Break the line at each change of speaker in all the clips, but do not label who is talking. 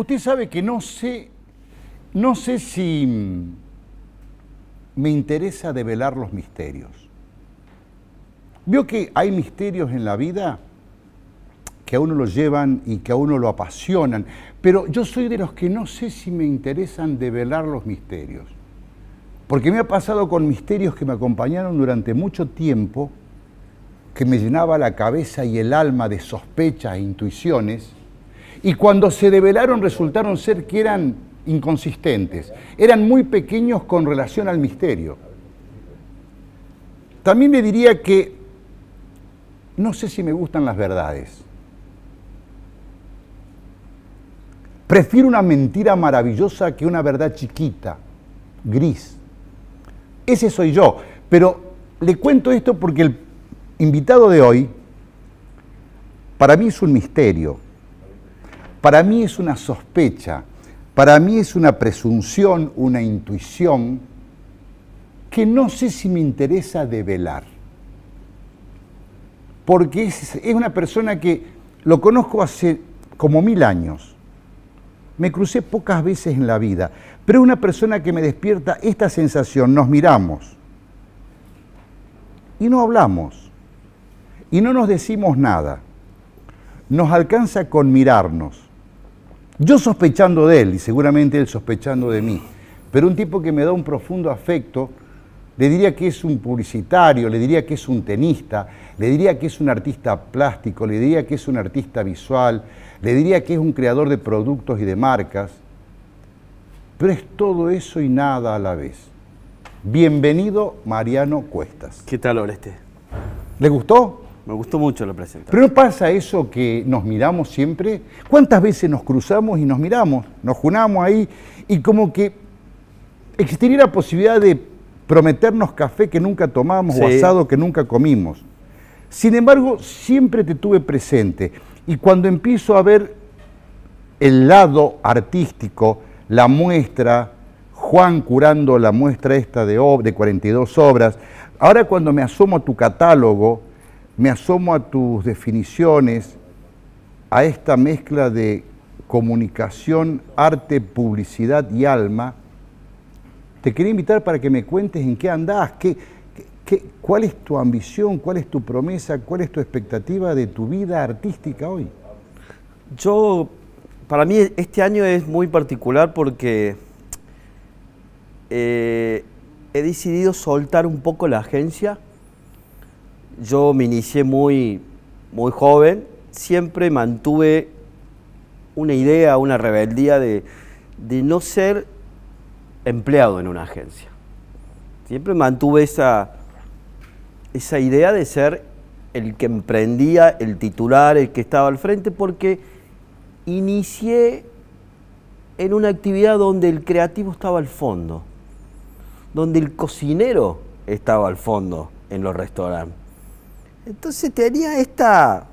Usted sabe que no sé, no sé si me interesa develar los misterios. Vio que hay misterios en la vida que a uno lo llevan y que a uno lo apasionan, pero yo soy de los que no sé si me interesan develar los misterios, porque me ha pasado con misterios que me acompañaron durante mucho tiempo, que me llenaba la cabeza y el alma de sospechas e intuiciones, y cuando se develaron resultaron ser que eran inconsistentes, eran muy pequeños con relación al misterio. También le diría que no sé si me gustan las verdades. Prefiero una mentira maravillosa que una verdad chiquita, gris. Ese soy yo. Pero le cuento esto porque el invitado de hoy para mí es un misterio. Para mí es una sospecha, para mí es una presunción, una intuición que no sé si me interesa develar. Porque es, una persona que lo conozco hace como mil años. Me crucé pocas veces en la vida, pero una persona que me despierta esta sensación, nos miramos y no hablamos y no nos decimos nada. Nos alcanza con mirarnos yo sospechando de él y seguramente él sospechando de mí, pero un tipo que me da un profundo afecto, le diría que es un publicitario, le diría que es un tenista, le diría que es un artista plástico, le diría que es un artista visual, le diría que es un creador de productos y de marcas, pero es todo eso y nada a la vez. Bienvenido Mariano Cuestas. ¿Qué tal, Oreste? ¿Le gustó? Me gustó mucho la presentación. Pero no pasa eso que nos miramos siempre. ¿Cuántas veces nos cruzamos y nos miramos? Nos junamos ahí y como que existiría la posibilidad de prometernos café que nunca tomamos o asado que nunca comimos. Sin embargo, siempre te tuve presente. Y cuando empiezo a ver el lado artístico, la muestra, Juan curando la muestra esta de, de 42 obras, ahora cuando me asomo a tu catálogo, me asomo a tus definiciones, a esta mezcla de comunicación, arte, publicidad y alma, te quería invitar para que me cuentes en qué andás, qué, cuál es tu ambición, cuál es tu promesa, cuál es tu expectativa de tu vida artística hoy.
Yo, para mí este año es muy particular porque eh, he decidido soltar un poco la agencia yo me inicié muy, muy joven, siempre mantuve una idea, una rebeldía de, no ser empleado en una agencia. Siempre mantuve esa, esa idea de ser el que emprendía, el titular, el que estaba al frente, porque inicié en una actividad donde el creativo estaba al fondo, donde el cocinero estaba al fondo en los restaurantes, entonces tenía esta,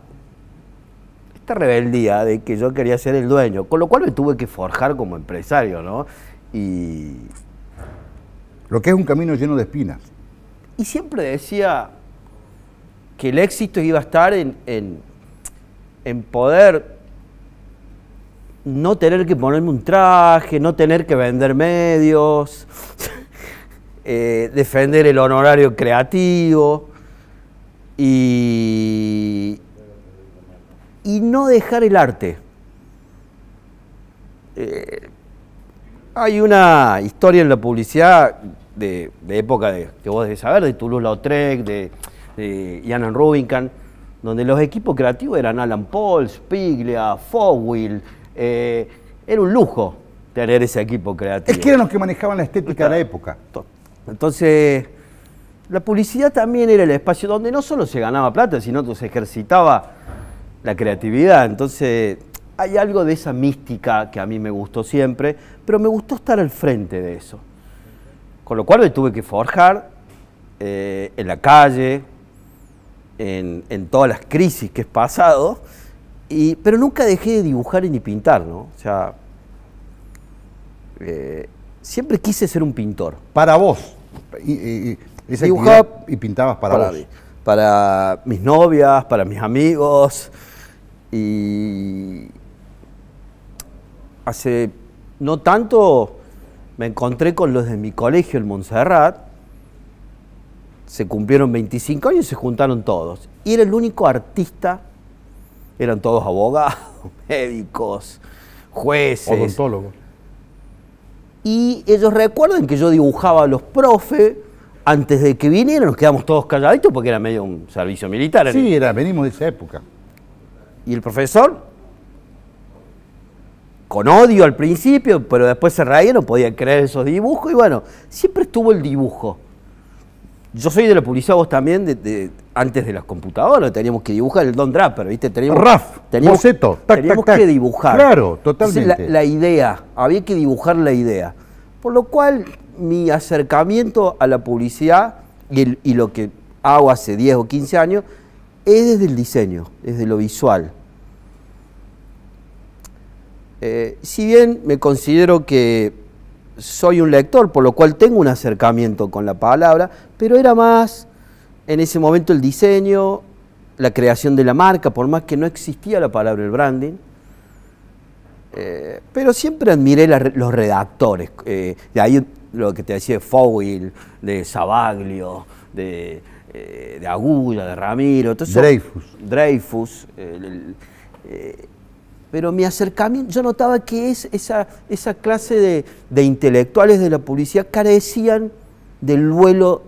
esta rebeldía de que yo quería ser el dueño, con lo cual me tuve que forjar como empresario, ¿no?
Y... Lo que es un camino lleno de espinas.
Y siempre decía que el éxito iba a estar en, poder no tener que ponerme un traje, no tener que vender medios, eh, defender el honorario creativo y, y no dejar el arte. Eh, hay una historia en la publicidad de, época de, que vos debes saber, de Toulouse-Lautrec, de, de Ian Rubinkan, donde los equipos creativos eran Alan Paul, Spiglia, Fowl. Eh, era un lujo tener ese equipo creativo. Es que eran los que manejaban la estética de la época. Entonces, la publicidad también era el espacio donde no solo se ganaba plata, sino que se ejercitaba la creatividad. Entonces, hay algo de esa mística que a mí me gustó siempre, pero me gustó estar al frente de eso. Con lo cual me tuve que forjar eh, en la calle, en, todas las crisis que he pasado, pero nunca dejé de dibujar y ni pintar, ¿no? O sea, eh,
siempre quise ser un pintor. Para vos dibujaba y pintabas
para, para para mis novias, para mis amigos. Y hace no tanto me encontré con los de mi colegio, en Montserrat. Se cumplieron 25 años y se juntaron todos. Y era el único artista, eran todos abogados, médicos, jueces. Odontólogos. Y ellos recuerdan que yo dibujaba a los profes antes de que viniera nos quedamos todos calladitos porque era medio un servicio militar. Sí, era, venimos de esa época. Y el profesor, con odio al principio, pero después se reía, no podía creer esos dibujos y bueno, siempre estuvo el dibujo. Yo soy de la publicidad, también, de, antes de las computadoras, teníamos que dibujar el Don Draper, ¿viste? Teníamos, Raf, teníamos, boceto, tac, teníamos que dibujar. Claro, totalmente. la, la idea, había que dibujar la idea. Por lo cual, mi acercamiento a la publicidad y, lo que hago hace 10 o 15 años es desde el diseño, desde lo visual. Eh, si bien me considero que soy un lector, por lo cual tengo un acercamiento con la palabra, pero era más en ese momento el diseño, la creación de la marca, por más que no existía la palabra el branding, eh, pero siempre admiré los redactores. Eh, de ahí lo que te decía de Fowil, de Sabaglio, de, eh, de Agulla, de Ramiro. Entonces, Dreyfus. pero mi acercamiento, yo notaba que esa, esa clase de, de intelectuales de la publicidad carecían del vuelo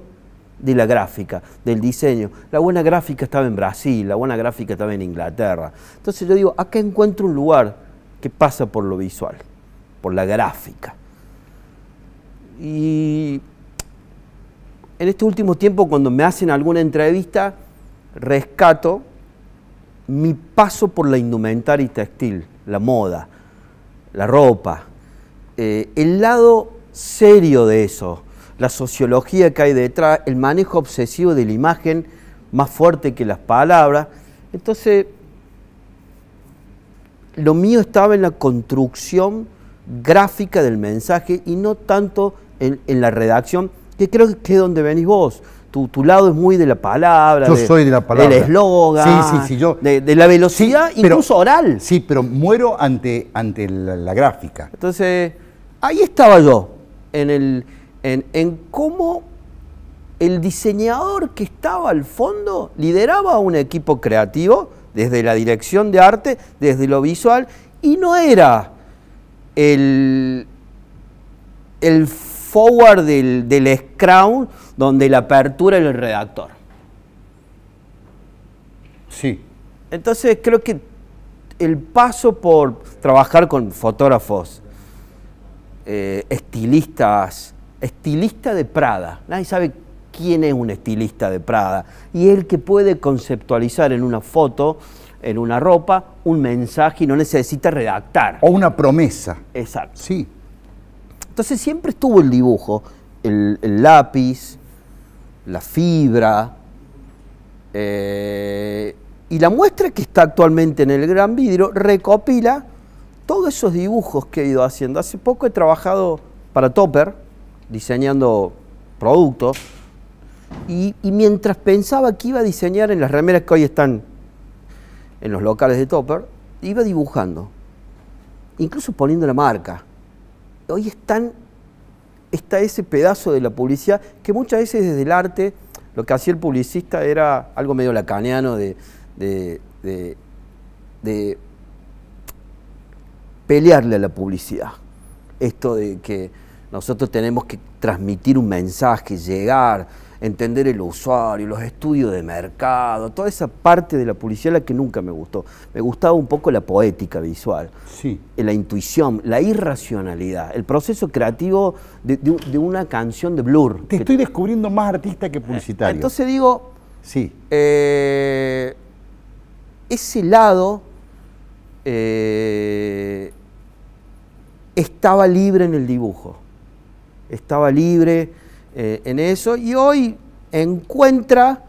de la gráfica, del diseño. La buena gráfica estaba en Brasil, la buena gráfica estaba en Inglaterra. Entonces yo digo, acá encuentro un lugar que pasa por lo visual, por la gráfica. Y en este último tiempo, cuando me hacen alguna entrevista, rescato mi paso por la indumentaria y textil, la moda, la ropa, eh, el lado serio de eso, la sociología que hay detrás, el manejo obsesivo de la imagen más fuerte que las palabras. Entonces, lo mío estaba en la construcción gráfica del mensaje y no tanto en, la redacción, que creo que es donde venís vos. Tu, lado es muy
de la palabra. Yo soy de la palabra. Del eslogan. Sí, sí, sí, yo, de, la velocidad, incluso oral. Sí, pero muero ante, ante la, gráfica. Entonces, ahí estaba yo, en, el, en, en, cómo el diseñador que
estaba al fondo lideraba un equipo creativo desde la dirección de arte, desde lo visual, y no era el, el forward del, del scrum donde la apertura era el redactor. Sí. Entonces creo que el paso por trabajar con fotógrafos, eh, estilistas, estilista de Prada, nadie sabe quién es un estilista de Prada y el que puede conceptualizar en una foto, en una ropa, un mensaje y no necesita redactar. O una promesa. Exacto. Sí. Entonces siempre estuvo el dibujo, el, lápiz, la fibra. Eh, y la muestra que está actualmente en el Gran Vidrio recopila todos esos dibujos que he ido haciendo. Hace poco he trabajado para Topper, diseñando productos. Y, mientras pensaba que iba a diseñar en las remeras que hoy están en los locales de Topper, iba dibujando, incluso poniendo la marca. Hoy están, está ese pedazo de la publicidad que muchas veces desde el arte lo que hacía el publicista era algo medio lacaniano de, de pelearle a la publicidad. Esto de que nosotros tenemos que transmitir un mensaje, llegar, entender el usuario, los estudios de mercado, toda esa parte de la publicidad la que nunca me gustó. Me gustaba un poco la poética visual, sí. Eh, la intuición, la irracionalidad, el proceso creativo de, una canción de Blur. Te estoy descubriendo más artista que publicitario. Entonces digo, sí. Eh, ese lado eh, estaba libre en el dibujo, estaba libre eh, en eso y hoy encuentra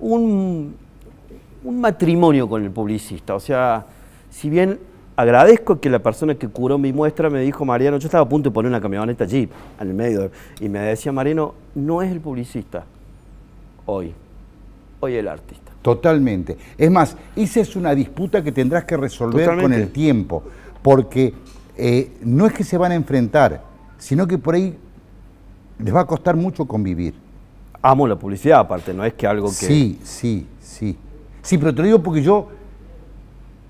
un, matrimonio con el publicista. O sea, si bien agradezco que la persona que curó mi muestra me dijo, Mariano, yo estaba a punto de poner una camioneta
allí, en el medio, y me decía, Mariano, no es el publicista hoy, hoy el artista. Totalmente. Es más, esa es una disputa que tendrás que resolver con el tiempo, porque eh, no es que se van a enfrentar, sino que por ahí les va a costar mucho convivir.
Amo la publicidad aparte,
no es que algo que... Sí, sí, sí. Sí, pero te lo digo porque yo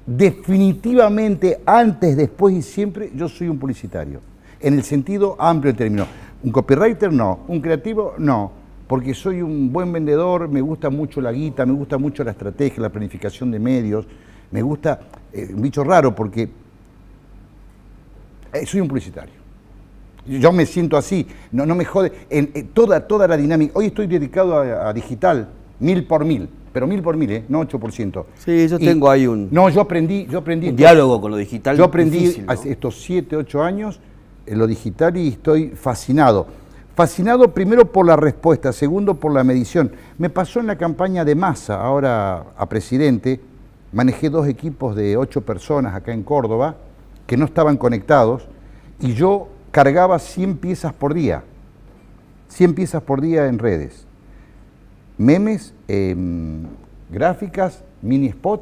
definitivamente antes, después y siempre yo soy un publicitario. En el sentido amplio del término. Un copywriter no, un creativo no, porque soy un buen vendedor, me gusta mucho la guita, me gusta mucho la estrategia, la planificación de medios, me gusta, eh, un bicho raro porque eh, soy un publicitario yo me siento así, no, no me jode. En, eh, toda, toda la dinámica. Hoy estoy dedicado a, digital, mil por mil, pero mil por mil, eh, no 8%. Sí, yo tengo ahí un. No, yo aprendí. Yo aprendí diálogo con lo digital. Yo aprendí estos 7, 8 años en eh, lo digital y estoy fascinado. Fascinado primero por la respuesta, segundo por la medición. Me pasó en la campaña de masa, ahora a presidente, manejé dos equipos de ocho personas acá en Córdoba que no estaban conectados y yo cargaba 100 piezas por día, 100 piezas por día en redes, memes, em, gráficas, mini spot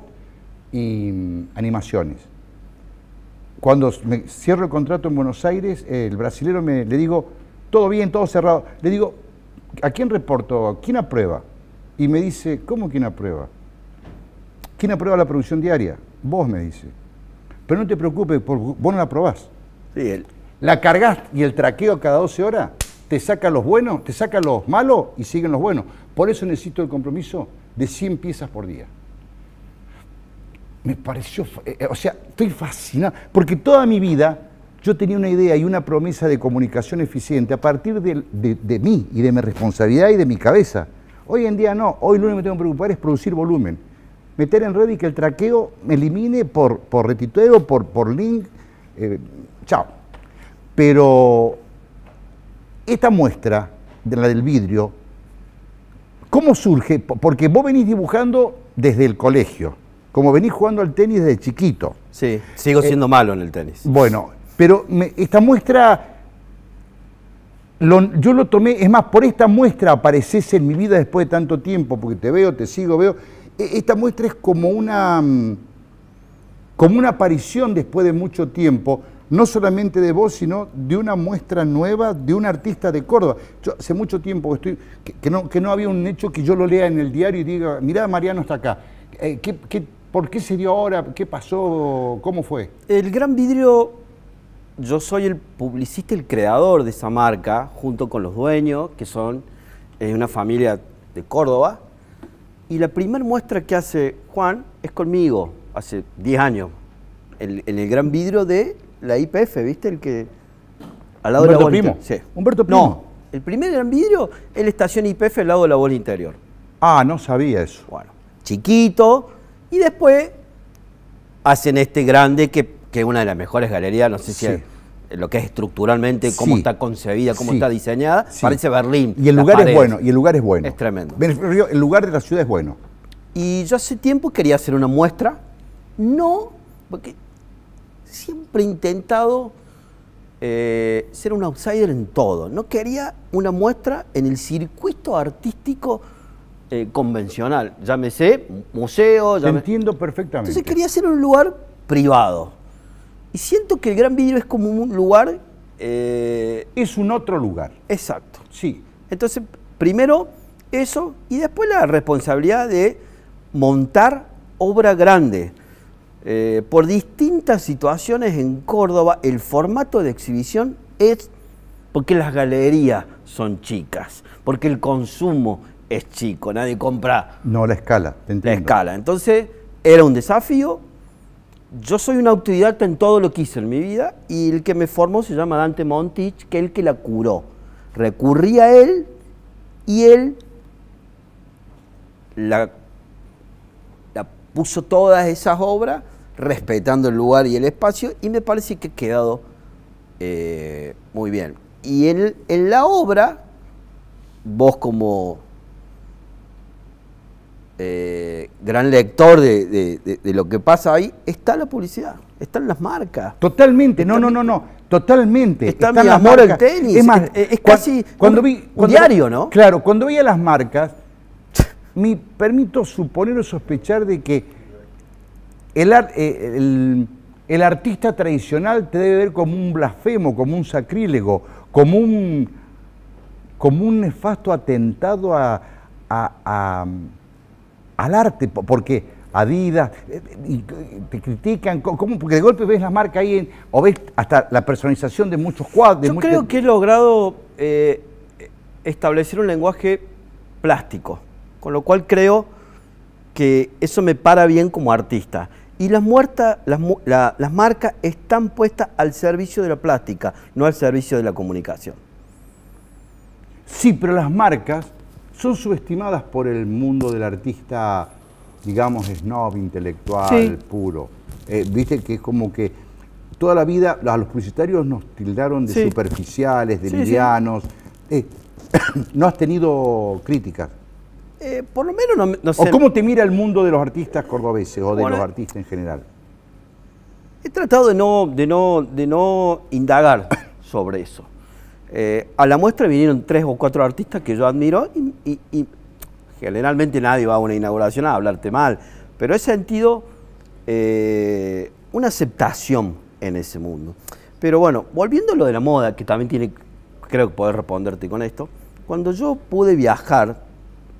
y em, animaciones. Cuando me cierro el contrato en Buenos Aires, el brasilero me, le digo, todo bien, todo cerrado. Le digo, ¿a quién reporto? ¿Quién aprueba? Y me dice, ¿cómo quién aprueba? ¿Quién aprueba la producción diaria? Vos me dice. Pero no te preocupes, vos no la aprobás. Sí, la cargas y el traqueo cada 12 horas te saca los buenos, te saca los malos y siguen los buenos. Por eso necesito el compromiso de 100 piezas por día. Me pareció, eh, eh, o sea, estoy fascinado, porque toda mi vida yo tenía una idea y una promesa de comunicación eficiente a partir de, mí y de mi responsabilidad y de mi cabeza. Hoy en día no, hoy lo único que tengo que preocupar es producir volumen. Meter en red y que el traqueo me elimine por, por por, link. Eh, chao. Pero esta muestra, de la del vidrio, ¿cómo surge? Porque vos venís dibujando desde el colegio, como venís jugando al tenis desde chiquito. Sí, sigo eh, siendo
malo en el tenis.
Bueno, pero esta muestra, yo lo tomé, es más, por esta muestra apareces en mi vida después de tanto tiempo, porque te veo, te sigo, veo. E, esta muestra es como una, mm, como una aparición después de mucho tiempo no solamente de vos, sino de una muestra nueva de un artista de Córdoba. Yo hace mucho tiempo estoy, que, no, que no había un hecho que yo lo lea en el diario y diga, mirá, Mariano está acá. Eh, por qué se dio ahora? ¿Qué pasó? ¿Cómo fue? El Gran Vidrio, yo soy el publicista el creador de
esa marca, junto con los dueños, que son eh, una familia de Córdoba. Y la primera muestra que hace Juan es conmigo, hace 10 años, en el Gran Vidrio de la IPF, ¿viste? El que. Al lado Humberto de la Primo. Sí. Humberto Primo. No, el primer gran vidrio es la estación IPF al lado de la bola interior. Ah, no sabía eso. Bueno, chiquito. Y después hacen este grande que es una de las mejores galerías, no sé si es, lo que es estructuralmente, cómo está concebida, cómo está diseñada, parece Berlín. Y el lugar es bueno, y el lugar es bueno. Es tremendo.
El lugar
de la ciudad es bueno. Y yo hace tiempo quería hacer una muestra, no, porque siempre he intentado eh, ser un outsider en todo. No quería una muestra en el circuito artístico eh, convencional. Llámese museo. Entiendo perfectamente. Entonces quería ser un lugar privado. Y siento que el Gran Vidrio es como un lugar... Eh, es un otro lugar. Exacto. Sí. Entonces, primero eso y después la responsabilidad de montar obra grande. Eh, por distintas situaciones en Córdoba, el formato de exhibición es porque las galerías son chicas, porque el consumo es chico, nadie compra. No, la escala, te La escala. Entonces, era un desafío. Yo soy un autodidacta en todo lo que hice en mi vida y el que me formó se llama Dante Montich, que es el que la curó. Recurrí a él y él la puso todas esas obras respetando el lugar y el espacio, y me parece que ha quedado eh, muy bien. Y en, en la obra, vos como eh, gran lector de, lo que pasa ahí, está la publicidad,
están las marcas. Totalmente, no, no, no, no, totalmente. están las marcas. Es, más, es, eh, casi cuando, vi, diario, ¿no? Claro, cuando a las marcas, me permito suponer o sospechar de que eh, el, el, artista tradicional te debe ver como un blasfemo, como un sacrílego, como un, como un nefasto atentado a, al arte, porque Adidas, eh, eh, y te critican, ¿cómo? porque de golpe ves las marcas ahí, o ves hasta la personalización de muchos cuadros. Yo creo que he
logrado establecer un lenguaje plástico, con lo cual creo que eso me para bien como artista. Y las, muertas, las, las marcas están puestas al servicio de la plástica, no al servicio de la comunicación.
Sí, pero las marcas son subestimadas por el mundo del artista, digamos, snob, intelectual, puro. Eh, viste que es como que toda la vida a los publicitarios nos tildaron de superficiales, de livianos. Eh, no has tenido críticas. Eh, por lo menos no, sé. ¿O cómo te mira el mundo de los artistas cordobeses o de los artistas en general?
He tratado de no, de no, de no indagar sobre eso. Eh, a la muestra vinieron tres o cuatro artistas que yo admiro y, generalmente nadie va a una inauguración a hablarte mal, pero he sentido eh, una aceptación en ese mundo. Pero bueno, volviendo a lo de la moda, que también tiene, creo que poder responderte con esto, cuando yo pude viajar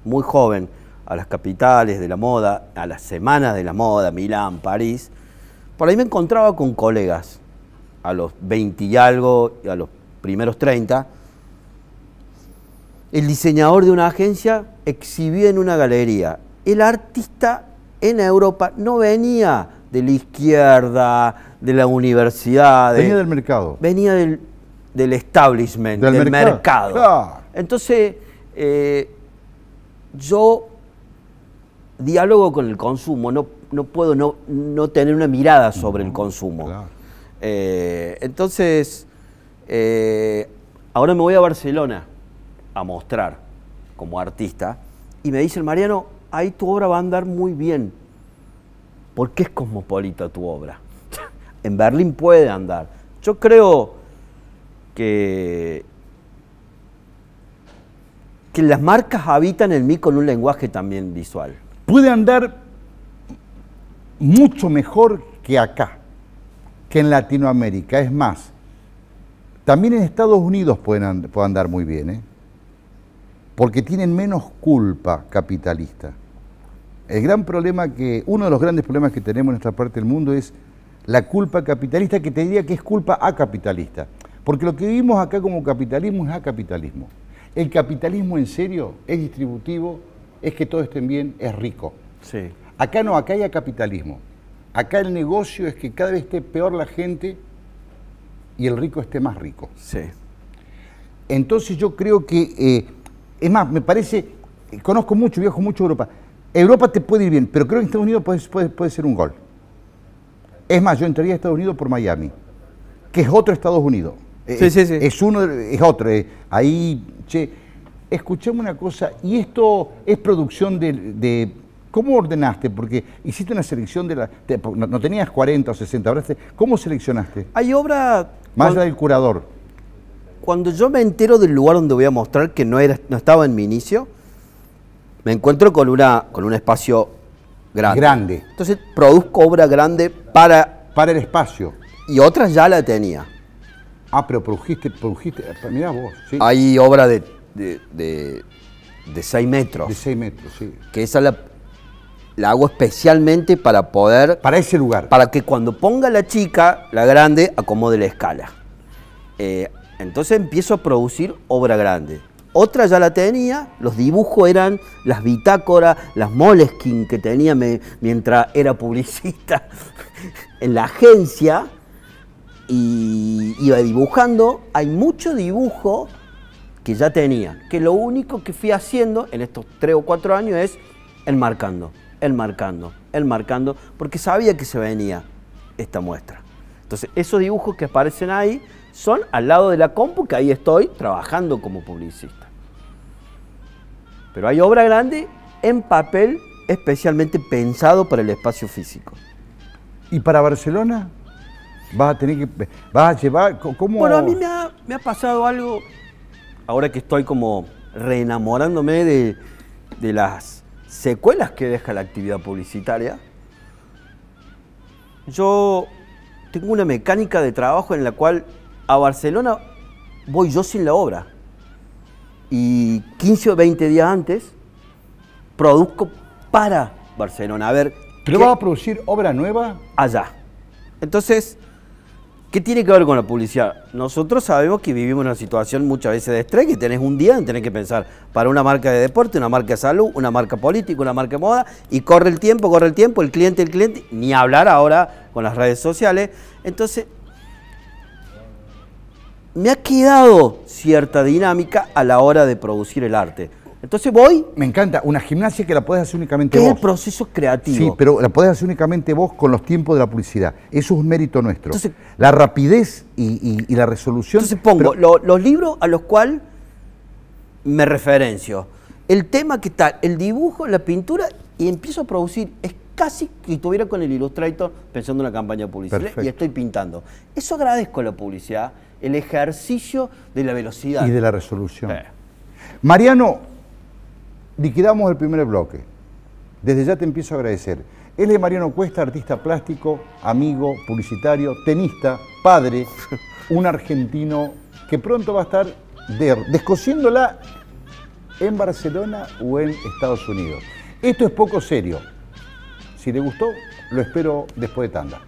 muy joven a las capitales de la moda, a las semanas de la moda, Milán, París, por ahí me encontraba con colegas a los 20 y algo, a los primeros 30, el diseñador de una agencia exhibía en una galería. El artista en Europa no venía de la izquierda, de la universidad. venía del mercado. Venía del, establishment, del, mercado. Entonces, eh, yo diálogo con el consumo, no, no puedo no, tener una mirada sobre el consumo. Eh, entonces, eh, ahora me voy a Barcelona a mostrar como artista y me dicen, Mariano, ahí tu obra va a andar muy bien, porque es cosmopolita tu obra. en Berlín puede andar. Yo creo que que las marcas habitan en mí con un lenguaje también
visual. Puede andar mucho mejor que acá, que en Latinoamérica. Es más, también en Estados Unidos pueden, andar muy bien, ¿eh? porque tienen menos culpa capitalista. El gran problema que, uno de los grandes problemas que tenemos en nuestra parte del mundo es la culpa capitalista, que te diría que es culpa a capitalista. Porque lo que vivimos acá como capitalismo es a capitalismo. El capitalismo en serio es distributivo, es que todo estén bien, es rico. Acá no, acá hay capitalismo. Acá el negocio es que cada vez esté peor la gente y el rico esté más rico. Entonces yo creo que, eh, es más, me parece, eh, conozco mucho, viajo mucho a Europa. Europa te puede ir bien, pero creo que Estados Unidos puede, puede ser un gol. Es más, yo entraría a Estados Unidos por Miami, que es otro Estados Unidos. Eh, es, uno, es otro. Eh. ahí, escuchame una cosa, y esto es producción de, ¿Cómo ordenaste? Porque hiciste una selección de la... no, tenías 40 o 60, ¿cómo seleccionaste? Hay obra... Más allá del curador. Cuando yo
me entero del lugar donde voy a mostrar, que no, era, no estaba en mi inicio, me encuentro con, una, con un espacio grande. Grande. Entonces produzco obra grande para...
Para el espacio. Y otras ya la tenía. Ah, pero produjiste, produjiste, Mira vos. Hay obra
de, de, 6 metros. De 6 metros, sí. Que esa la, hago especialmente para poder... Para ese lugar. Para que cuando ponga la chica, la grande, acomode la escala. Eh, entonces empiezo a producir obra grande. Otra ya la tenía, los dibujos eran las bitácoras, las moleskin que tenía mientras era publicista en la agencia y iba dibujando, hay mucho dibujo que ya tenía, que lo único que fui haciendo en estos tres o cuatro años es el marcando, el marcando, el marcando, porque sabía que se venía esta muestra. Entonces, esos dibujos que aparecen ahí son al lado de la compu, que ahí estoy trabajando como publicista. Pero hay obra grande en papel especialmente pensado para el espacio físico. ¿Y para Barcelona? Vas
a tener que. Vas a llevar.
¿Cómo.? Bueno, a mí me ha, pasado algo. Ahora que estoy como reenamorándome de, las secuelas que deja la actividad publicitaria. Yo tengo una mecánica de trabajo en la cual a Barcelona voy yo sin la obra. Y 15 o 20 días antes produzco para Barcelona. A ver. ¿Pero vas a producir obra nueva? Allá. Entonces, ¿Qué tiene que ver con la publicidad? Nosotros sabemos que vivimos una situación muchas veces de estrés, que tenés un día en tenés que pensar para una marca de deporte, una marca de salud, una marca política, una marca de moda, y corre el tiempo, corre el tiempo, el cliente, el cliente, ni hablar ahora con las redes sociales. Entonces, me ha quedado cierta dinámica a la hora de producir el arte. Entonces
voy. Me encanta, una gimnasia que la podés hacer únicamente vos. Es el proceso creativo. Sí, pero la podés hacer únicamente vos con los tiempos de la publicidad. Eso es un mérito nuestro. la rapidez y, la resolución. Entonces pongo
los libros a los cuales me referencio. El tema que está, el dibujo, la pintura, y empiezo a producir. Es casi que estuviera con el Illustrator pensando en una campaña publicitaria y estoy pintando. Eso agradezco a la publicidad, el ejercicio de la velocidad. Y de
la resolución. Eh. Mariano, Liquidamos el primer bloque. Desde ya te empiezo a agradecer. Él es Mariano Cuesta, artista plástico, amigo, publicitario, tenista, padre, un argentino que pronto va a estar descosiéndola en Barcelona o en Estados Unidos. Esto es poco serio. Si le gustó, lo espero después de tanda.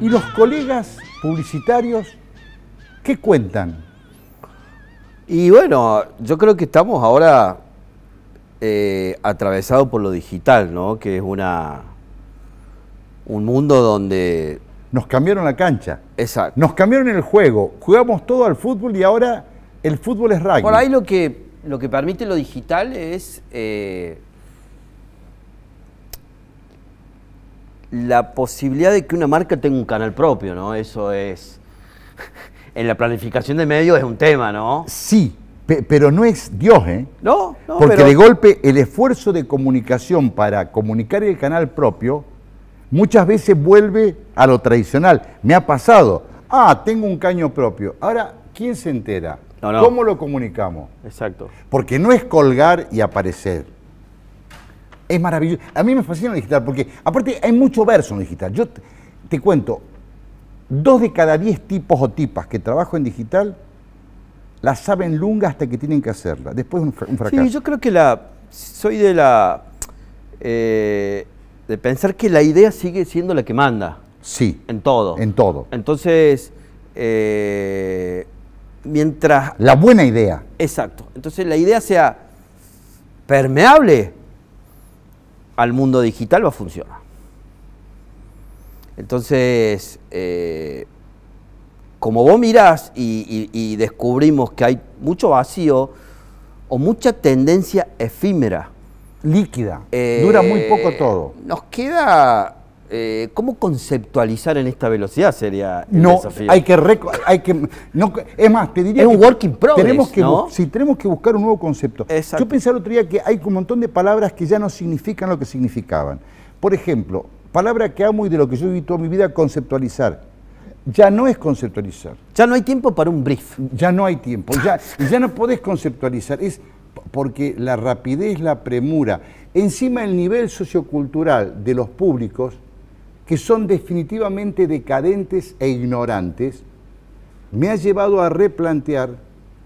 ¿Y los colegas publicitarios qué cuentan? Y bueno, yo creo que estamos
ahora eh, atravesados por lo digital, ¿no? Que es una
un mundo donde... Nos cambiaron la cancha. Exacto. Nos cambiaron el juego. Jugamos todo al fútbol y ahora el fútbol es rugby. Por ahí lo que, lo que permite
lo digital es... Eh, la posibilidad de que una marca tenga un canal propio, ¿no? Eso es. en la planificación de medios es un tema, ¿no?
Sí, pero no es Dios, ¿eh?
No, no. Porque de golpe
el esfuerzo de comunicación para comunicar el canal propio muchas veces vuelve a lo tradicional. Me ha pasado. Ah, tengo un caño propio. Ahora, ¿quién se entera? No, no. ¿Cómo lo comunicamos? Exacto. Porque no es colgar y aparecer. Es maravilloso. A mí me fascina lo digital porque, aparte, hay mucho verso en digital. Yo te, cuento, dos de cada diez tipos o tipas que trabajo en digital la saben lunga hasta que tienen que hacerla. Después un, un fracaso.
Sí, yo creo que la. Soy de la. Eh, de pensar que la idea sigue siendo la que manda. Sí. En todo. En todo. Entonces. Eh, mientras. La
buena idea.
Exacto. Entonces la idea sea permeable al mundo digital va a funcionar. Entonces, eh, como vos mirás y, descubrimos que hay mucho vacío o mucha tendencia efímera, líquida. Eh, Dura muy poco todo. Nos queda eh, ¿Cómo conceptualizar en esta velocidad sería no, Hay que,
hay que es más, te diría que un tenemos que si tenemos que buscar un nuevo concepto. Yo pensé el otro día que hay un montón de palabras que ya no significan lo que significaban. Por ejemplo, palabra que amo y de lo que yo viví toda mi vida, conceptualizar. Ya no es conceptualizar. Ya no hay tiempo para un brief. Ya no hay tiempo. Ya, ya no podés conceptualizar. Es porque la rapidez, la premura, encima el nivel sociocultural de los públicos que son definitivamente decadentes e ignorantes, me ha llevado a replantear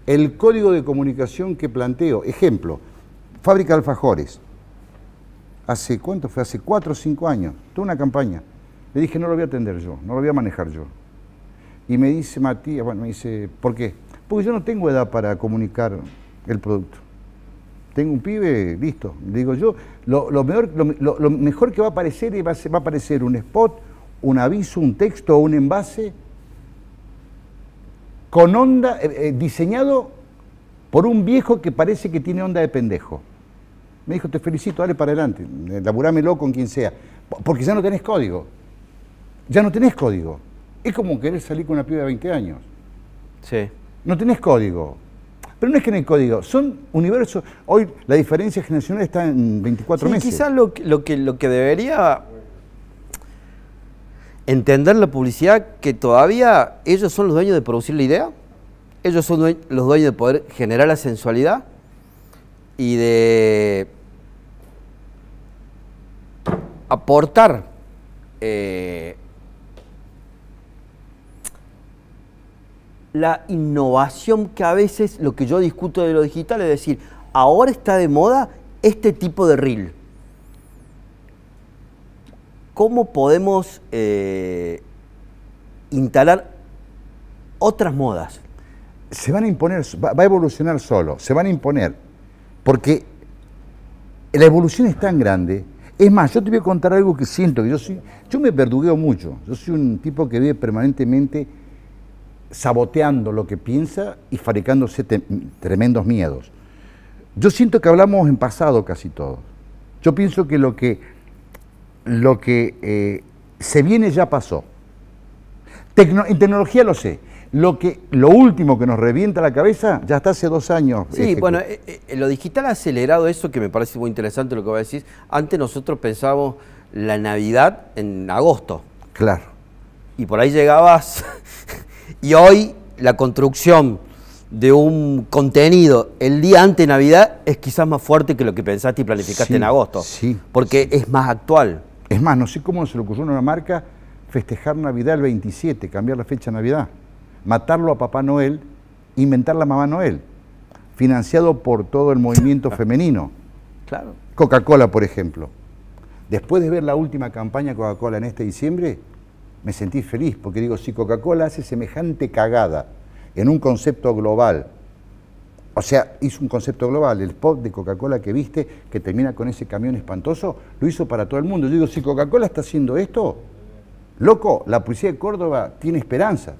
el código de comunicación que planteo. Ejemplo, fábrica alfajores. Hace cuánto fue, hace cuatro o cinco años, tuve una campaña. Le dije, no lo voy a atender yo, no lo voy a manejar yo. Y me dice Matías, bueno, me dice, ¿por qué? Porque yo no tengo edad para comunicar el producto tengo un pibe, listo. Digo yo, lo, mejor, lo, mejor que va a aparecer va va a aparecer un spot, un aviso, un texto o un envase con onda, eh, eh, diseñado por un viejo que parece que tiene onda de pendejo. Me dijo, te felicito, dale para adelante, eh, laburámelo con quien sea. Porque ya no tenés código. Ya no tenés código. Es como querer salir con una pibe de 20 años. Sí. No tenés código. Pero no es que en el código, son universos. Hoy la diferencia generacional está en 24 meses y Quizás
lo, lo, que, lo que debería
entender la publicidad, que todavía ellos son los dueños de
producir la idea, ellos son los dueños de poder generar la sensualidad y de aportar eh, la innovación que a veces lo que yo discuto de lo digital es decir, ahora está de moda este tipo de reel.
¿Cómo podemos eh, instalar otras modas? Se van a imponer, va a evolucionar solo, se van a imponer, porque la evolución es tan grande. Es más, yo te voy a contar algo que siento, que yo soy, yo me verdugueo mucho, yo soy un tipo que vive permanentemente saboteando lo que piensa y fabricándose tremendos miedos. Yo siento que hablamos en pasado casi todo. Yo pienso que lo que, lo que eh, se viene ya pasó. en tecnología lo sé. Lo, que, lo último que nos revienta la cabeza ya está hace dos años. Sí, bueno,
eh, eh, lo digital ha acelerado eso que me parece muy interesante lo que va a decir. Antes nosotros pensábamos la Navidad en agosto. Claro. Y por ahí llegabas y hoy la construcción de un contenido el día antes de Navidad es quizás más fuerte que lo que pensaste y planificaste en agosto.
Sí. Porque
es más actual.
Es más, no sé cómo se le ocurrió a una marca festejar Navidad el 27, cambiar la fecha de Navidad, matarlo a Papá Noel, inventar la Mamá Noel, financiado por todo el movimiento femenino. Claro. Coca-Cola, por ejemplo. Después de ver la última campaña Coca-Cola en este diciembre, me sentí feliz, porque digo, si Coca-Cola hace semejante cagada en un concepto global, o sea, hizo un concepto global, el spot de Coca-Cola que viste, que termina con ese camión espantoso, lo hizo para todo el mundo. Yo digo, si Coca-Cola está haciendo esto, loco, la policía de Córdoba tiene esperanzas,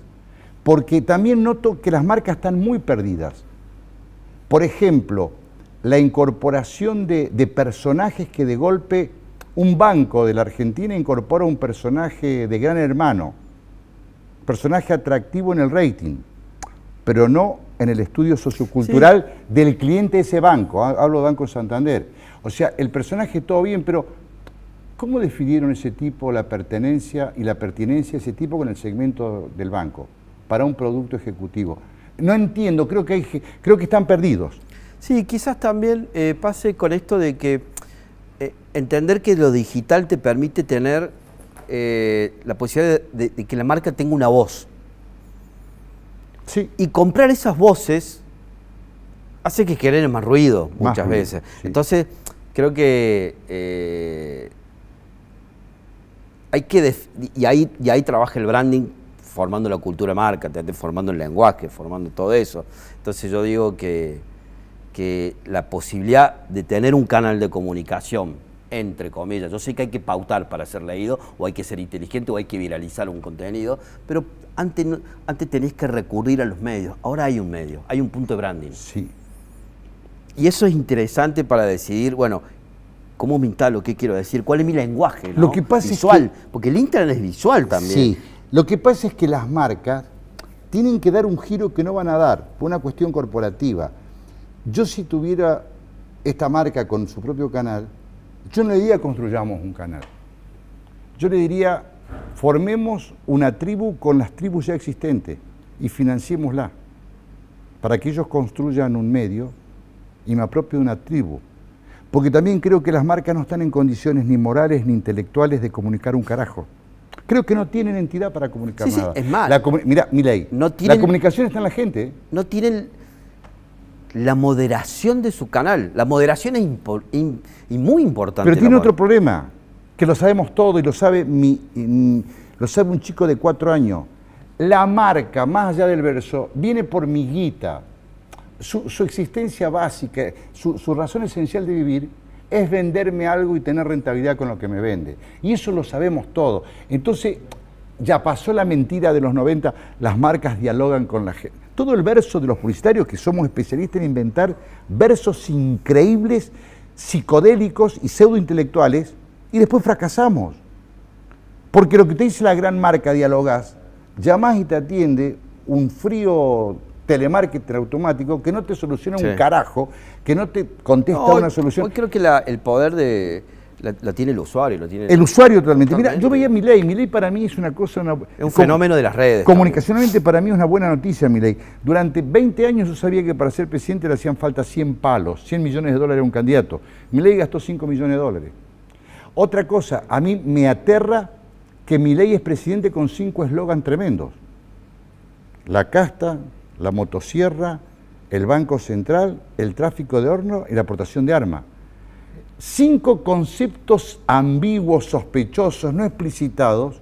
porque también noto que las marcas están muy perdidas. Por ejemplo, la incorporación de personajes que de golpe un banco de la Argentina incorpora un personaje de gran hermano, personaje atractivo en el rating, pero no en el estudio sociocultural del cliente de ese banco, hablo de Banco Santander. O sea, el personaje todo bien, pero ¿cómo definieron ese tipo la pertenencia y la pertinencia de ese tipo con el segmento del banco para un producto ejecutivo? No entiendo, creo que, creo que están perdidos. Sí, quizás también
eh, pase con esto de que eh, entender que lo digital te permite tener eh, la posibilidad de, que la marca tenga una voz. Y comprar esas voces hace que querer más ruido muchas veces. Entonces, creo que eh, hay que. Y ahí, y ahí trabaja el branding formando la cultura marca, formando el lenguaje, formando todo eso. Entonces, yo digo que que la posibilidad de tener un canal de comunicación, entre comillas, yo sé que hay que pautar para ser leído, o hay que ser inteligente, o hay que viralizar un contenido, pero antes, antes tenés que recurrir a los medios. Ahora hay un medio, hay un punto de branding. Sí. Y eso es interesante para decidir, bueno, cómo me qué quiero decir, cuál es mi lenguaje. Lo que pasa
visual, porque el internet es visual también. Sí, lo que pasa es que las marcas tienen que dar un giro que no van a dar por una cuestión corporativa. Yo si tuviera esta marca con su propio canal, yo no le diría construyamos un canal. Yo le diría formemos una tribu con las tribus ya existentes y financiémosla para que ellos construyan un medio y me apropie de una tribu. Porque también creo que las marcas no están en condiciones ni morales ni intelectuales de comunicar un carajo. Creo que no tienen entidad para comunicar nada. Sí, es más, Mira, mira la
comunicación está en la gente. ¿eh? No tienen la moderación de su canal. La
moderación es muy importante. Pero tiene otro problema, que lo sabemos todo y lo sabe, mm, lo sabe un chico de cuatro años. La marca, más allá del verso, viene por mi guita. Su, existencia básica, su, razón esencial de vivir es venderme algo y tener rentabilidad con lo que me vende. Y eso lo sabemos todos. Entonces, ya pasó la mentira de los 90, las marcas dialogan con la gente. Todo el verso de los publicitarios, que somos especialistas en inventar versos increíbles, psicodélicos y pseudointelectuales, y después fracasamos. Porque lo que te dice la gran marca, dialogas, llamás y te atiende un frío telemarketer automático que no te soluciona un carajo, que no te contesta una solución. Hoy creo que el poder de, la, tiene el usuario, tiene el, usuario totalmente. Mira, yo veía mi ley, mi ley para mí es una cosa, es un fenómeno de las redes. Comunicacionalmente para mí es una buena noticia mi ley. Durante 20 años yo sabía que para ser presidente le hacían falta 100 palos, 100 millones de dólares a un candidato. Mi ley gastó 5 millones de dólares. Otra cosa, a mí me aterra que mi ley es presidente con cinco eslogan tremendos. La casta, la motosierra, el Banco Central, el tráfico de horno y la aportación de armas cinco conceptos ambiguos, sospechosos, no explicitados,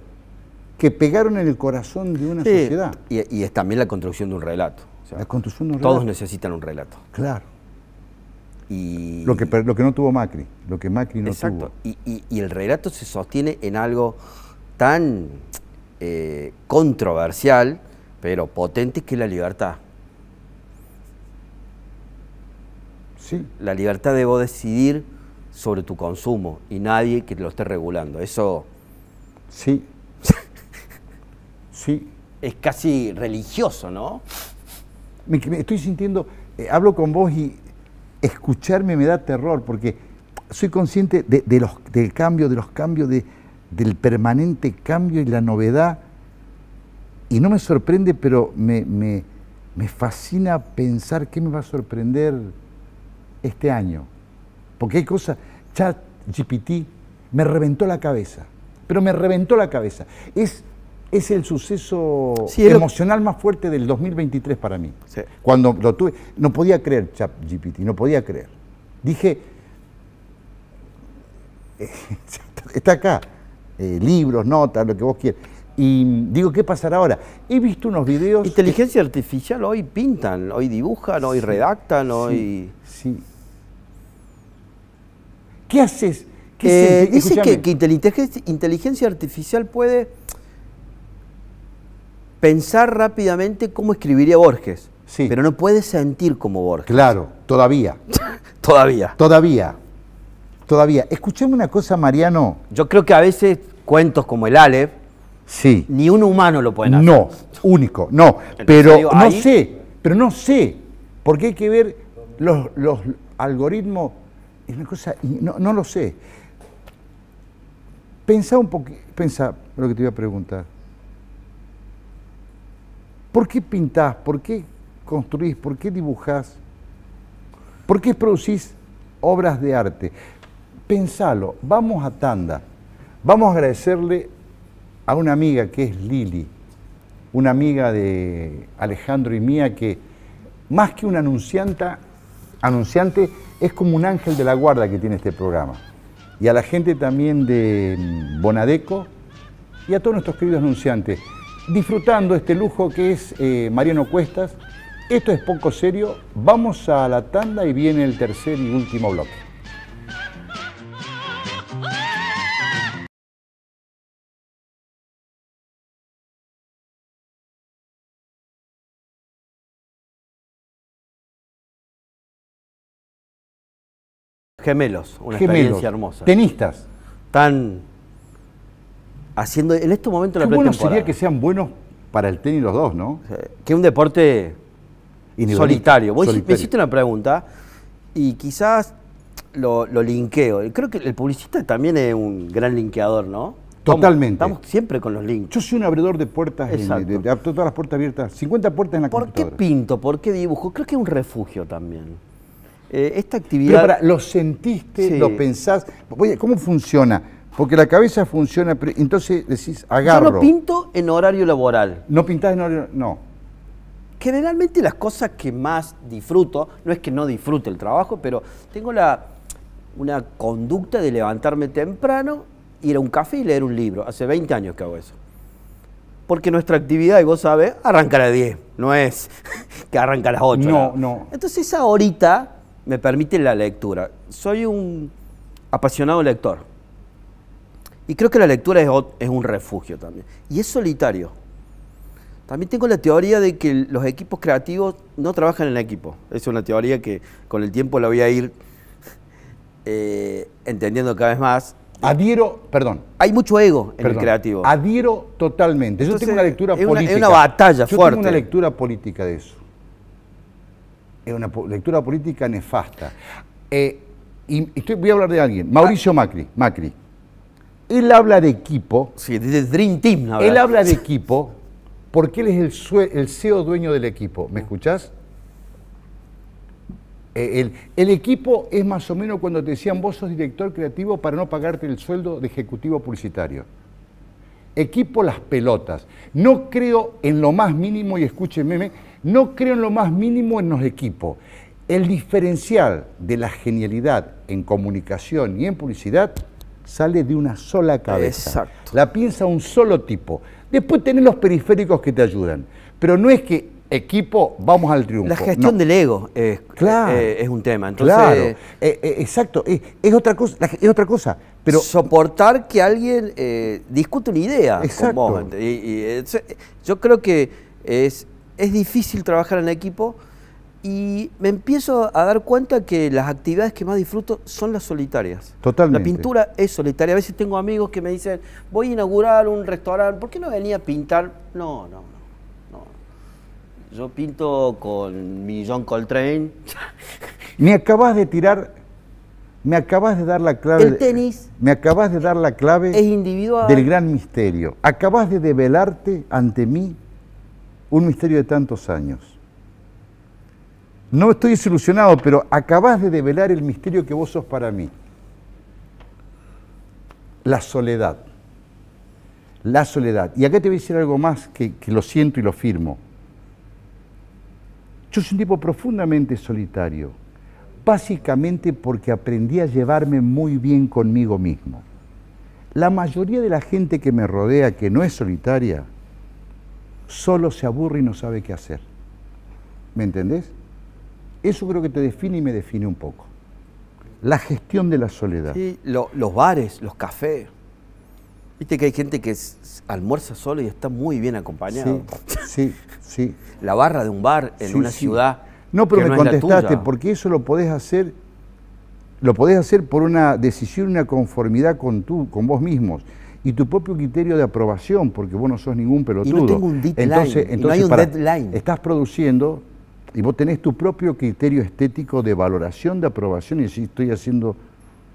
que pegaron en el corazón de una sociedad. Y, es también la
construcción de un relato. la construcción de un relato. Todos necesitan un relato.
Claro. Y, lo, que, lo que no tuvo Macri, lo que Macri no exacto.
Y, y, el relato se sostiene en algo tan eh, controversial, pero potente, que es la libertad. Sí. La libertad debo decidir sobre tu consumo y nadie que lo esté regulando. Eso. Sí. sí. Es casi religioso, ¿no?
Me, estoy sintiendo. Eh, hablo con vos y escucharme me da terror porque soy consciente de, los, del cambio, de los cambios, del permanente cambio y la novedad. Y no me sorprende, pero me, me fascina pensar qué me va a sorprender este año. Porque hay cosas, chat GPT me reventó la cabeza, pero me reventó la cabeza. Es, es el suceso emocional más fuerte del 2023 para mí. Cuando lo tuve, no podía creer chat GPT, no podía creer. Dije, está acá, eh, libros, notas, lo que vos quieras. Y digo, ¿qué pasará ahora? He visto unos videos... Inteligencia artificial, hoy pintan, hoy dibujan, hoy redactan, hoy... Sí,
¿Qué haces? Eh, dice que, inteligencia, artificial puede pensar rápidamente cómo
escribiría Borges. Sí. Pero no puede sentir como Borges. Claro, todavía. todavía. Todavía. Todavía. Escuchame una cosa, Mariano. Yo creo que a veces cuentos como el Aleph, sí. ni un humano lo pueden hacer. No, único, no. pero no sé, pero no sé. Porque hay que ver los algoritmos es una cosa, no, no lo sé. Pensá un poquito, pensá lo que te iba a preguntar. ¿Por qué pintás? ¿Por qué construís? ¿Por qué dibujás? ¿Por qué producís obras de arte? Pensalo, vamos a tanda. Vamos a agradecerle a una amiga que es Lili, una amiga de Alejandro y mía que más que una anunciante, anunciante, es como un ángel de la guarda que tiene este programa. Y a la gente también de mm, Bonadeco y a todos nuestros queridos anunciantes, disfrutando este lujo que es eh, Mariano Cuestas. Esto es poco serio. Vamos a la tanda y viene el tercer y último bloque.
Gemelos, una experiencia hermosa. Tenistas. Están haciendo en este momento la bueno sería que sean buenos para el tenis los dos, ¿no? Que un deporte solitario. Vos me hiciste una pregunta y quizás lo, lo, linkeo. Creo que el publicista también es un gran linkeador, ¿no? Totalmente. Estamos, siempre con los links. Yo soy un abridor de puertas, de, todas las puertas abiertas, 50 puertas en
la ¿Por qué pinto? ¿Por qué dibujo? Creo que es un refugio también. Eh, esta actividad... Pero ¿Lo sentiste? ¿Lo pensás? Oye, ¿cómo funciona? Porque la cabeza funciona, entonces decís, agarro. Yo lo pinto
en horario laboral.
¿No pintás en horario? No.
Generalmente las cosas que más disfruto, no es que no disfrute el trabajo, pero tengo la, una conducta de levantarme temprano, ir a un café y leer un libro. Hace 20 años que hago eso. Porque nuestra actividad, y vos sabés, arranca a las 10, no es que arranca a las 8. No, no. Entonces esa horita me permite la lectura. Soy un apasionado lector. Y creo que la lectura es, un refugio también. Y es solitario. También tengo la teoría de que los equipos creativos no trabajan en equipo. Es una teoría que con el tiempo la voy a ir eh, entendiendo cada vez más. Adhiero, perdón. Hay mucho ego en el creativo.
Adhiero totalmente. Yo tengo una lectura política. una batalla Yo Tengo una lectura política de eso es una lectura política nefasta. Eh, y voy a hablar de alguien, Mauricio ah. Macri. Macri. Él habla de equipo. Sí, de Dream Team. Él habla de equipo porque él es el, el CEO dueño del equipo. ¿Me escuchás? Eh, el, el, equipo es más o menos cuando te decían vos sos director creativo para no pagarte el sueldo de ejecutivo publicitario. Equipo las pelotas. No creo en lo más mínimo, y escúchenme, no creo en lo más mínimo en los equipos. El diferencial de la genialidad en comunicación y en publicidad sale de una sola cabeza. Exacto. La piensa un solo tipo. Después tenés los periféricos que te ayudan. Pero no es que equipo, vamos al triunfo. La gestión del ego es, eh, es, un tema. claro, eh, eh, exacto. Es, otra cosa, es otra cosa. Pero, soportar que alguien
discute una idea. Exacto. yo creo que es es difícil trabajar en equipo y me empiezo a dar cuenta que las actividades que más disfruto son las solitarias.
Totalmente. La pintura
es solitaria. A veces tengo amigos que me dicen, voy a inaugurar un restaurante, ¿por qué no venía a pintar? No, no,
no.
Yo pinto con mi John Coltrane.
Me acabas de tirar, me acabas de dar la clave. El tenis. Me acabas de dar la clave. Es individual. Del gran misterio. Acabas de develarte ante mí un misterio de tantos años. No estoy desilusionado, pero acabas de develar el misterio que vos sos para mí. La soledad. La soledad. Y acá te voy a decir algo más que, que lo siento y lo firmo. Yo soy un tipo profundamente solitario, básicamente porque aprendí a llevarme muy bien conmigo mismo. La mayoría de la gente que me rodea, que no es solitaria, solo se aburre y no sabe qué hacer. ¿Me entendés? Eso creo que te define y me define un poco. La gestión de la soledad. Sí, los bares, los cafés. Viste que hay
gente que almuerza solo y está muy bien acompañado. Sí, sí. sí. La barra de un bar en una ciudad. No, pero me contestaste,
porque eso lo podés hacer, lo podés hacer por una decisión, una conformidad con tú, con vos mismos y tu propio criterio de aprobación, porque vos no sos ningún pelotudo. Y tengo un deadline, entonces, entonces no hay un deadline. Estás produciendo y vos tenés tu propio criterio estético de valoración, de aprobación, y si estoy haciendo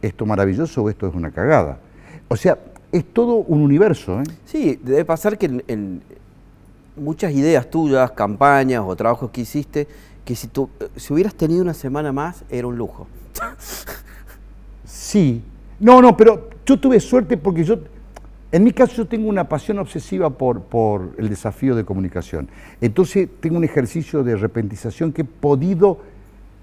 esto maravilloso o esto es una cagada. O sea, es todo un universo. ¿eh?
Sí, debe pasar que en muchas ideas tuyas, campañas o trabajos que hiciste, que si, tú, si hubieras tenido una semana más era un lujo.
Sí. No, no, pero yo tuve suerte porque yo en mi caso yo tengo una pasión obsesiva por, el desafío de comunicación. Entonces tengo un ejercicio de repentización que he podido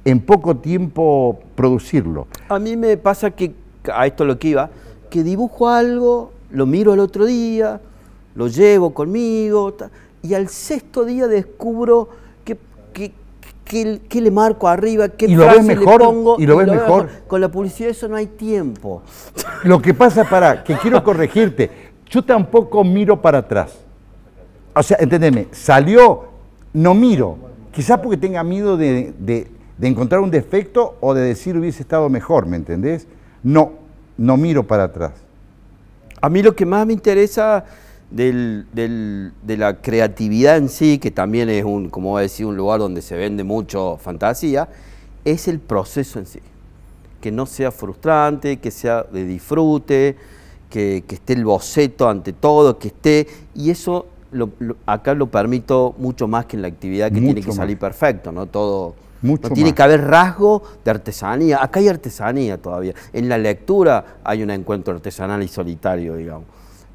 en poco tiempo producirlo.
A mí me pasa que, a esto lo que iba, que dibujo algo, lo miro el otro día, lo llevo conmigo, y al sexto día descubro que, ¿Qué, le marco arriba, qué y lo mejor, le pongo. Y lo ves mejor.
Con la publicidad eso no hay tiempo. Lo que pasa, para que quiero corregirte, yo tampoco miro para atrás. O sea, entendeme, salió, no miro. Quizás porque tenga miedo de encontrar un defecto o de decir hubiese estado mejor, ¿me entendés? No, no miro para atrás. A mí lo que más me
interesa del, de la creatividad en sí, que también es un, como decir, un lugar donde se vende mucho fantasía, es el proceso en sí. Que no sea frustrante, que sea de disfrute, que, esté el boceto ante todo, que esté. Y eso lo, acá lo permito mucho más que en la actividad que tiene que salir perfecto, ¿no? Todo.
Mucho no tiene que haber
rasgo de artesanía. Acá hay artesanía todavía. En la lectura hay un encuentro artesanal y solitario, digamos.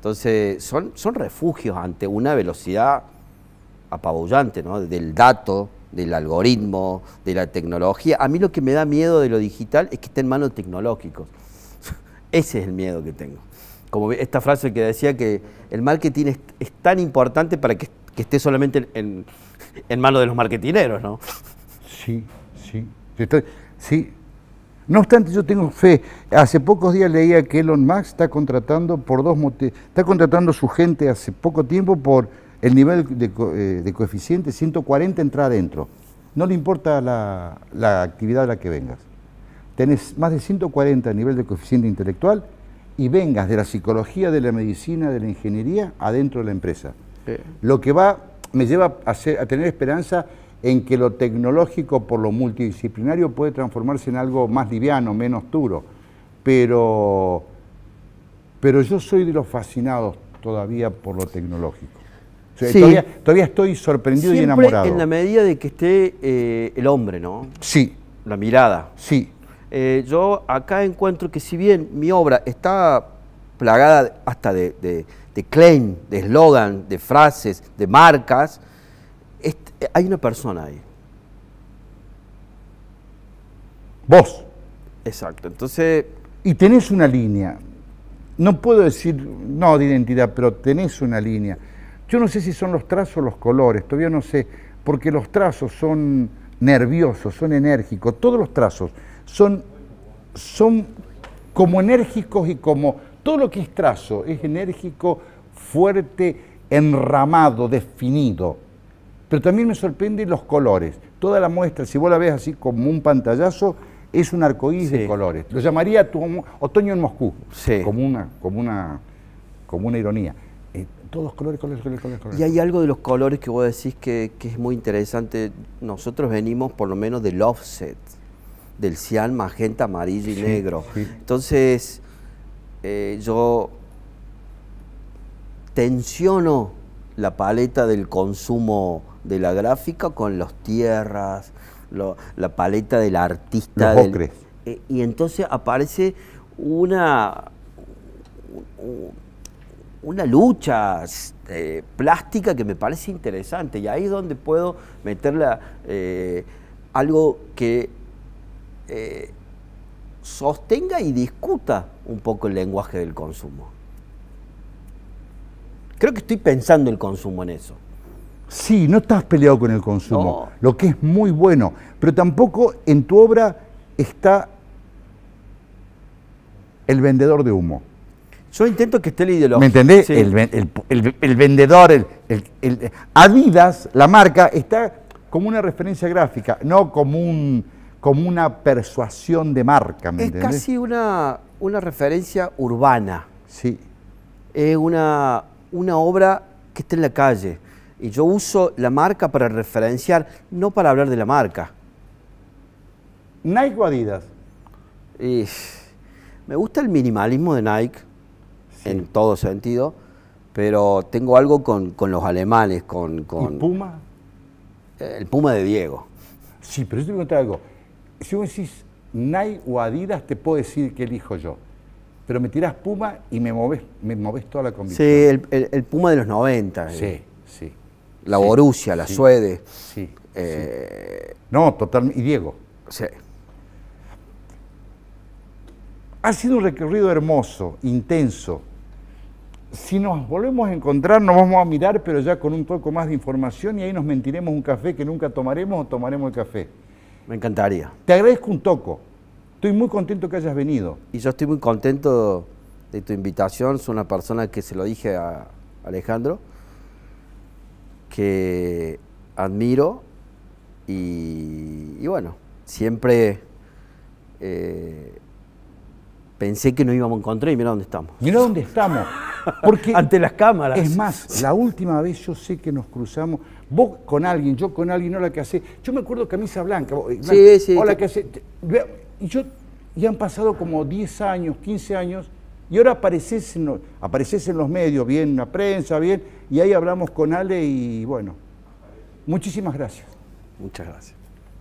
Entonces, son, son refugios ante una velocidad apabullante, ¿no? Del dato, del algoritmo, de la tecnología. A mí lo que me da miedo de lo digital es que esté en manos tecnológicos. Ese es el miedo que tengo. Como esta frase que decía que el marketing es, es tan importante para que, esté solamente en, manos de los marketineros, ¿no?
Sí, sí. sí, no obstante, yo tengo fe. Hace pocos días leía que Elon Musk está contratando por dos está contratando su gente hace poco tiempo por el nivel de, eh, coeficiente 140 entra adentro. No le importa la, actividad a la que vengas. Tenés más de 140 a nivel de coeficiente intelectual y vengas de la psicología, de la medicina, de la ingeniería adentro de la empresa. Eh. Lo que va, me lleva a, a tener esperanza en que lo tecnológico por lo multidisciplinario puede transformarse en algo más liviano, menos duro, pero, pero yo soy de los fascinados todavía por lo tecnológico. todavía, estoy sorprendido y enamorado. En la medida
de que esté eh, el hombre, ¿no?
Sí. La mirada. Sí.
Eh, yo acá encuentro que si bien mi obra está plagada hasta de, de, de claim, de eslogan, de frases, de marcas, eh, hay una
persona ahí. Vos. Exacto, entonces... Y tenés una línea. No puedo decir, no de identidad, pero tenés una línea. Yo no sé si son los trazos o los colores, todavía no sé, porque los trazos son nerviosos, son enérgicos, todos los trazos son, son como enérgicos y como todo lo que es trazo es enérgico, fuerte, enramado, definido. Pero también me sorprende los colores. Toda la muestra, si vos la ves así como un pantallazo, es un arcoíris de colores. Lo llamaría tu, otoño en Moscú, como, una, como, una, como una ironía. Eh, todos colores, colores, colores, colores. Y hay algo de los colores que vos decís que, que es muy interesante.
Nosotros venimos por lo menos del offset, del cian, magenta, amarillo y negro. Entonces, eh, yo tensiono la paleta del consumo de la gráfica con los tierras, la paleta del artista. Eh, y entonces aparece una, una lucha este, plástica que me parece interesante. Y ahí es donde puedo meterla eh, algo que eh, sostenga y discuta un poco el lenguaje del consumo. Creo que estoy pensando el consumo en eso.
Sí, no estás peleado con el consumo, lo que es muy bueno, pero tampoco en tu obra está el vendedor de humo. Yo intento que esté la ideología. ¿Me entendés? El, vendedor, el, Adidas, la marca, está como una referencia gráfica, no como, una persuasión de marca. es casi
una, referencia urbana. Sí. Es una, una obra que está en la calle. Y yo uso la marca para referenciar, no para hablar de la marca. ¿Nike o Adidas? me gusta el minimalismo de Nike, en todo sentido, pero tengo algo con, los alemanes, con... con Puma? El
Puma de Diego. Sí, pero yo te pregunto algo. Si vos decís Nike o Adidas, te puedo decir que elijo yo. Pero me tirás Puma y me moves, me toda la convicción.
Sí, el, Puma de los 90. Sí, eh. sí la Borussia, la Suede. Sí,
eh, no, totalmente. Y Diego. Sí. Ha sido un recorrido hermoso, intenso. Si nos volvemos a encontrar, nos vamos a mirar, pero ya con un poco más de información y ahí nos mentiremos un café que nunca tomaremos o tomaremos el café. Me encantaría. Te agradezco un toco. Estoy muy contento que hayas venido. Y yo estoy muy contento de tu invitación. Soy una persona que se lo dije
a Alejandro que admiro y, bueno, siempre eh, pensé que nos íbamos a encontrar y mira dónde estamos. Mira dónde estamos. Porque Ante las cámaras. Es
más, la última vez yo sé que nos cruzamos, vos con alguien, yo con alguien, no la que hace. Yo me acuerdo camisa blanca, eh, sí, sí, que hace. Y yo, y han pasado como 10 años, 15 años, y ahora apareces en, los, en los medios, bien en la prensa, bien, y ahí hablamos con Ale y bueno, muchísimas gracias. Muchas gracias.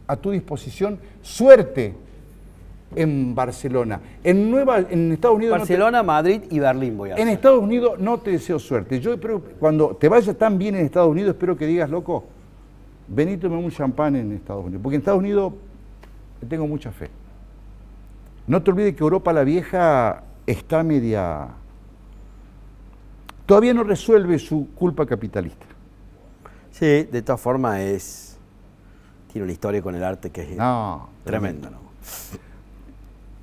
A tu disposición, suerte en Barcelona. En Nueva, en Estados Unidos. Barcelona, Madrid y Berlín voy a hacer. En Estados Unidos no te deseo suerte. Yo espero cuando te vayas tan bien en Estados Unidos, espero que digas, loco, Benito tome un champán en Estados Unidos. Porque en Estados Unidos tengo mucha fe. No te olvides que Europa la Vieja está media... Todavía no resuelve su culpa capitalista. Sí, de todas formas es... Tiene una historia con el arte que es no, tremenda.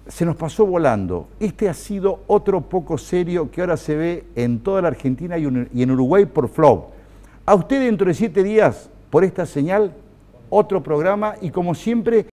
Se nos pasó volando. Este ha sido otro poco serio que ahora se ve en toda la Argentina y en Uruguay por Flow. A usted dentro de siete días, por esta señal, otro programa y como siempre